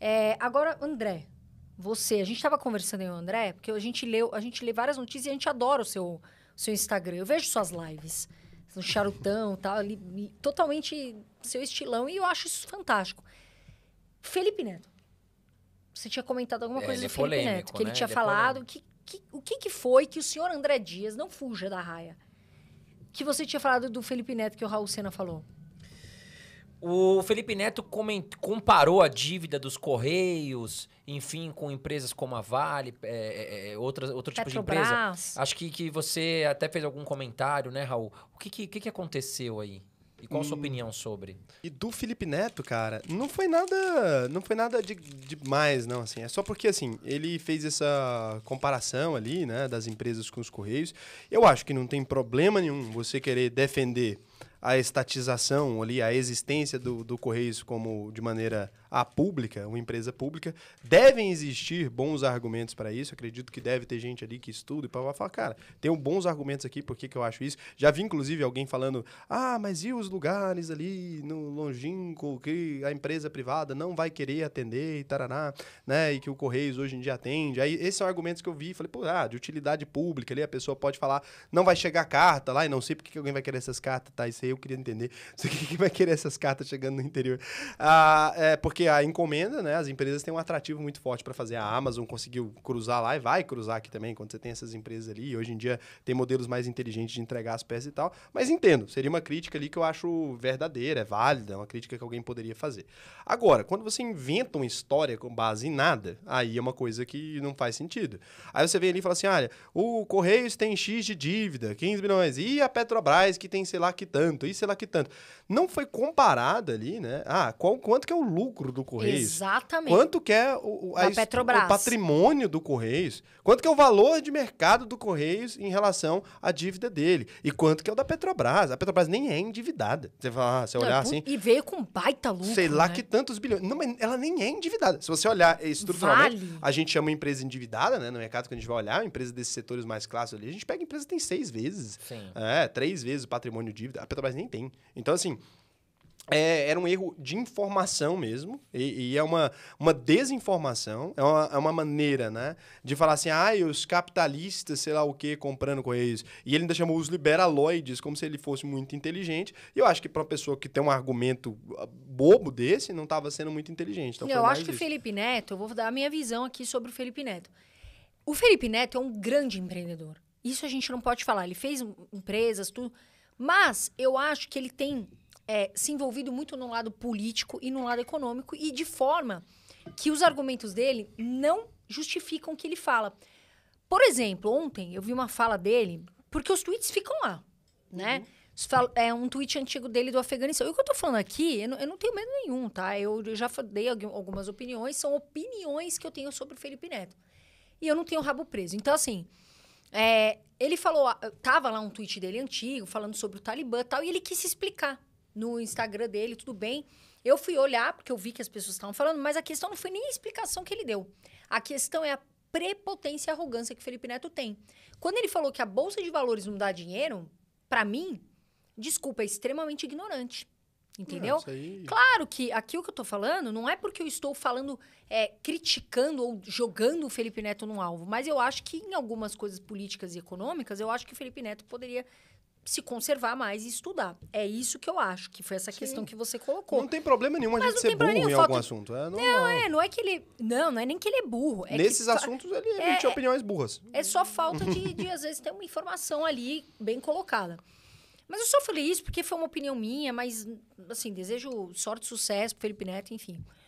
É, agora, André, você, a gente estava conversando o André, porque a gente leu, a gente lê várias notícias e a gente adora o seu, seu Instagram. Eu vejo suas lives, no charutão, tal, ali, totalmente seu estilão e eu acho isso fantástico. Felipe Neto. Você tinha comentado alguma é, coisa ele do é Felipe polêmico, Neto, que né? ele tinha ele é falado. É que, que, o que, que foi que o senhor André Dias, não fuja da raia, que você tinha falado do Felipe Neto que o Raul Senna falou? O Felipe Neto comparou a dívida dos Correios, enfim, com empresas como a Vale, é, é, é outras, outro tipo de empresa. Acho que, que você até fez algum comentário, né, Raul? O que, que, que aconteceu aí? E qual a sua hum, opinião sobre? E do Felipe Neto, cara, não foi nada, não foi nada de demais, não, assim. É só porque assim, ele fez essa comparação ali, né, das empresas com os correios. Eu acho que não tem problema nenhum você querer defender a estatização ali, a existência do, do Correios como de maneira a pública, uma empresa pública, devem existir bons argumentos para isso. acredito que deve ter gente ali que estuda e para falar, cara, tenho bons argumentos aqui, por que, que eu acho isso? Já vi, inclusive, alguém falando, ah, mas e os lugares ali no longínquo que a empresa privada não vai querer atender e taraná, né? E que o Correios hoje em dia atende. Aí esses são argumentos que eu vi, falei, pô, ah, de utilidade pública ali, a pessoa pode falar, não vai chegar carta lá, e não sei porque que alguém vai querer essas cartas, tá? Isso aí eu queria entender. sei o que vai querer essas cartas chegando no interior. Ah, é, porque porque a encomenda, né? As empresas têm um atrativo muito forte para fazer. A Amazon conseguiu cruzar lá e vai cruzar aqui também, quando você tem essas empresas ali. Hoje em dia tem modelos mais inteligentes de entregar as peças e tal. Mas entendo, seria uma crítica ali que eu acho verdadeira, é válida, é uma crítica que alguém poderia fazer. Agora, quando você inventa uma história com base em nada, aí é uma coisa que não faz sentido. Aí você vem ali e fala assim: olha, o Correios tem X de dívida, 15 bilhões, e a Petrobras que tem sei lá que tanto, e sei lá que tanto. Não foi comparada ali, né? Ah, qual, quanto que é o lucro? lucro do Correios? Exatamente. Quanto que é o, a, o patrimônio do Correios? Quanto que é o valor de mercado do Correios em relação à dívida dele? E quanto que é o da Petrobras? A Petrobras nem é endividada. Você, fala, ah, você olhar Não, assim... E veio com baita lucro, Sei lá né? que tantos bilhões. Não, mas ela nem é endividada. Se você olhar estruturalmente, vale. a gente chama empresa endividada, né? No mercado quando a gente vai olhar, empresa desses setores mais clássicos ali, a gente pega empresa que tem seis vezes. Sim. É, três vezes o patrimônio dívida. A Petrobras nem tem. Então, assim... É, era um erro de informação mesmo, e, e, é uma, uma desinformação, é uma, é uma maneira, né? De falar assim, ah, os capitalistas, sei lá o que, comprando eles. E ele ainda chamou os liberaloides, como se ele fosse muito inteligente. E eu acho que para uma pessoa que tem um argumento ah, bobo desse, não estava sendo muito inteligente. Então, eu acho que o Felipe Neto, eu vou dar a minha visão aqui sobre o Felipe Neto. O Felipe Neto é um grande empreendedor. Isso a gente não pode falar. Ele fez empresas, tudo. Mas eu acho que ele tem é, se envolvido muito no lado político e no lado econômico, e de forma que os argumentos dele não justificam o que ele fala. Por exemplo, ontem eu vi uma fala dele, porque os tweets ficam lá, né? Uhum. É um tweet antigo dele do Afeganistão. E o que eu tô falando aqui, eu não, eu não tenho medo nenhum, tá? Eu, eu já dei algumas opiniões, são opiniões que eu tenho sobre o Felipe Neto. E eu não tenho rabo preso. Então, assim, é, ele falou, tava lá um tweet dele antigo, falando sobre o Talibã e tal, e ele quis se explicar no Instagram dele, tudo bem. Eu fui olhar, porque eu vi que as pessoas estavam falando, mas a questão não foi nem a explicação que ele deu. A questão é a prepotência e arrogância que o Felipe Neto tem. Quando ele falou que a Bolsa de Valores não dá dinheiro, para mim, desculpa, é extremamente ignorante. Entendeu? Não, ah, aí... Claro que aqui o que eu tô falando não é porque eu estou falando, é, criticando ou jogando o Felipe Neto num alvo, mas eu acho que em algumas coisas políticas e econômicas, eu acho que o Felipe Neto poderia se conservar mais e estudar. É isso que eu acho, que foi essa Sim. questão que você colocou. Não tem problema nenhum a gente ser burro nenhum, em algum que... assunto. É Não, é, não é que ele... Não, não é nem que ele é burro. É Nesses que... assuntos, ele é, emite opiniões burras. É só falta de, de, às vezes, ter uma informação ali bem colocada. Mas eu só falei isso porque foi uma opinião minha, mas, assim, desejo sorte, sucesso pro Felipe Neto, enfim.